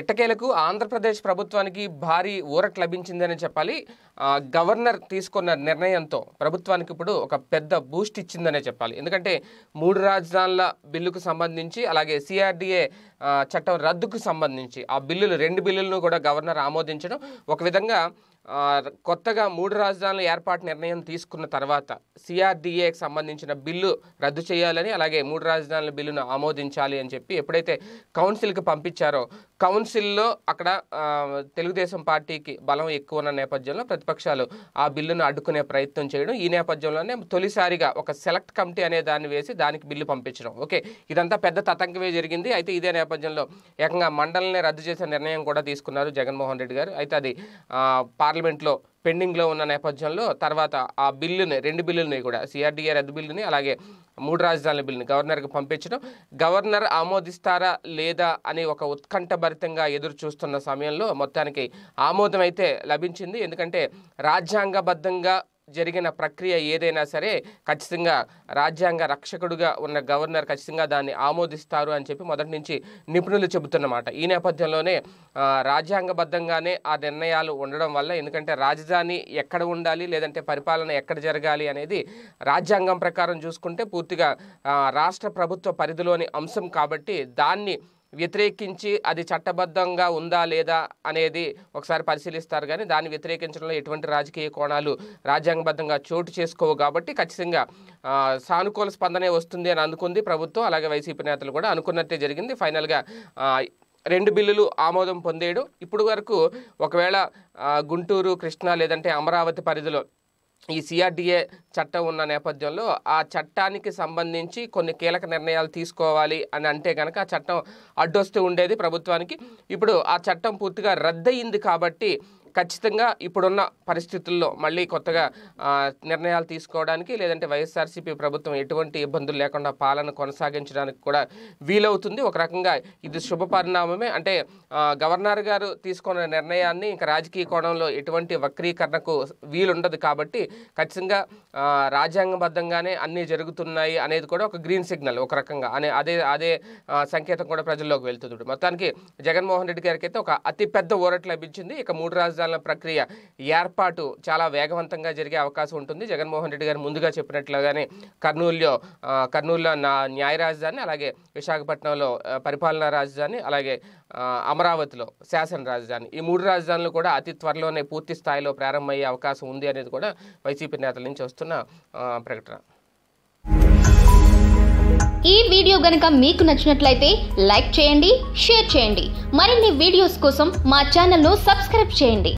ఎట్టకేలకు ఆంధ్రప్రదేశ్ ప్రభుత్వానికి భారీ ఊరట లభించిందని చెప్పాలి గవర్నర్ తీసుకున్న నిర్ణయంతో ప్రభుత్వానికి ఇప్పుడు ఒక పెద్ద బూస్ట్ ఇచ్చిందనే చెప్పాలి ఎందుకంటే మూడు రాజధానుల బిల్లుకు సంబంధించి అలాగే సిఆర్డిఏ చట్టం రద్దుకు సంబంధించి ఆ బిల్లులు రెండు బిల్లులను కూడా గవర్నర్ ఆమోదించడం ఒక విధంగా కొత్తగా మూడు రాజధానుల ఏర్పాటు నిర్ణయం తీసుకున్న తర్వాత సిఆర్డీఏకి సంబంధించిన బిల్లు రద్దు చేయాలని అలాగే మూడు రాజధానుల బిల్లును ఆమోదించాలి అని చెప్పి ఎప్పుడైతే కౌన్సిల్కి పంపించారో కౌన్సిల్లో అక్కడ తెలుగుదేశం పార్టీకి బలం ఎక్కువ ఉన్న నేపథ్యంలో ప్రతిపక్షాలు ఆ బిల్లును అడ్డుకునే ప్రయత్నం చేయడం ఈ నేపథ్యంలోనే తొలిసారిగా ఒక సెలెక్ట్ కమిటీ అనే దాన్ని వేసి దానికి బిల్లు పంపించడం ఓకే ఇదంతా పెద్ద తతంకమే జరిగింది అయితే ఇదే నేపథ్యంలో ఏకంగా మండలిని రద్దు చేసే నిర్ణయం కూడా తీసుకున్నారు జగన్మోహన్ రెడ్డి గారు అయితే అది పార్లమెంట్లో పెండింగ్లో ఉన్న నేపథ్యంలో తర్వాత ఆ బిల్లుని రెండు బిల్లుని కూడా సిఆర్డీఏ రద్దు బిల్లుని అలాగే మూడు రాజధానుల బిల్లుని గవర్నర్కి పంపించడం గవర్నర్ ఆమోదిస్తారా లేదా అని ఒక ఉత్కంఠభరితంగా ఎదురు చూస్తున్న సమయంలో మొత్తానికి ఆమోదం అయితే లభించింది ఎందుకంటే రాజ్యాంగబద్ధంగా జరిగిన ప్రక్రియ ఏదైనా సరే ఖచ్చితంగా రాజ్యాంగ రక్షకుడుగా ఉన్న గవర్నర్ ఖచ్చితంగా దాన్ని ఆమోదిస్తారు అని చెప్పి మొదటి నుంచి నిపుణులు చెబుతున్నమాట ఈ నేపథ్యంలోనే రాజ్యాంగబద్ధంగానే ఆ నిర్ణయాలు ఉండడం వల్ల ఎందుకంటే రాజధాని ఎక్కడ ఉండాలి లేదంటే పరిపాలన ఎక్కడ జరగాలి అనేది రాజ్యాంగం ప్రకారం చూసుకుంటే పూర్తిగా రాష్ట్ర ప్రభుత్వ పరిధిలోని అంశం కాబట్టి దాన్ని వ్యతిరేకించి అది చట్టబద్ధంగా ఉందా లేదా అనేది ఒకసారి పరిశీలిస్తారు కానీ దాన్ని వ్యతిరేకించడంలో ఎటువంటి రాజకీయ కోణాలు రాజ్యాంగబద్ధంగా చోటు చేసుకోవు కాబట్టి ఖచ్చితంగా సానుకూల స్పందనే వస్తుంది అని అనుకుంది ప్రభుత్వం అలాగే వైసీపీ నేతలు కూడా అనుకున్నట్టే జరిగింది ఫైనల్గా రెండు బిల్లులు ఆమోదం పొందేడు ఇప్పుడు వరకు ఒకవేళ గుంటూరు కృష్ణా లేదంటే అమరావతి పరిధిలో ఈ సిఆర్డిఏ చట్టం ఉన్న నేపథ్యంలో ఆ చట్టానికి సంబంధించి కొన్ని కీలక నిర్ణయాలు తీసుకోవాలి అని అంటే కనుక ఆ చట్టం అడ్డొస్తూ ఉండేది ప్రభుత్వానికి ఇప్పుడు ఆ చట్టం పూర్తిగా రద్దయింది కాబట్టి ఖచ్చితంగా ఇప్పుడున్న పరిస్థితుల్లో మళ్ళీ కొత్తగా నిర్ణయాలు తీసుకోవడానికి లేదంటే వైఎస్ఆర్సీపీ ప్రభుత్వం ఎటువంటి ఇబ్బందులు లేకుండా పాలన కొనసాగించడానికి కూడా వీలవుతుంది ఒక రకంగా ఇది శుభ పరిణామమే అంటే గవర్నర్ గారు తీసుకున్న నిర్ణయాన్ని ఇంకా రాజకీయ కోణంలో ఎటువంటి వక్రీకరణకు వీలుండదు కాబట్టి ఖచ్చితంగా రాజ్యాంగబద్ధంగానే అన్నీ జరుగుతున్నాయి అనేది కూడా ఒక గ్రీన్ సిగ్నల్ ఒక రకంగా అనే అదే అదే సంకేతం కూడా ప్రజల్లోకి వెళ్తుంది మొత్తానికి జగన్మోహన్ రెడ్డి గారికి అయితే ఒక అతిపెద్ద ఊరట లభించింది ఇక మూడు రాజధాని పరిష్కారాల ప్రక్రియ ఏర్పాటు చాలా వేగవంతంగా జరిగే అవకాశం ఉంటుంది జగన్మోహన్ రెడ్డి గారు ముందుగా చెప్పినట్లుగానే కర్నూలులో కర్నూలులో నా న్యాయ రాజధాని అలాగే విశాఖపట్నంలో పరిపాలనా రాజధాని అలాగే అమరావతిలో శాసన రాజధాని ఈ మూడు రాజధానులు కూడా అతి త్వరలోనే పూర్తి స్థాయిలో ప్రారంభమయ్యే అవకాశం ఉంది అనేది కూడా వైసీపీ నేతల నుంచి వస్తున్న ప్రకటన ఈ వీడియో గనక మీకు నచ్చినట్లయితే లైక్ చేయండి షేర్ చేయండి మరిన్ని వీడియోస్ కోసం మా ఛానల్ను సబ్స్క్రైబ్ చేయండి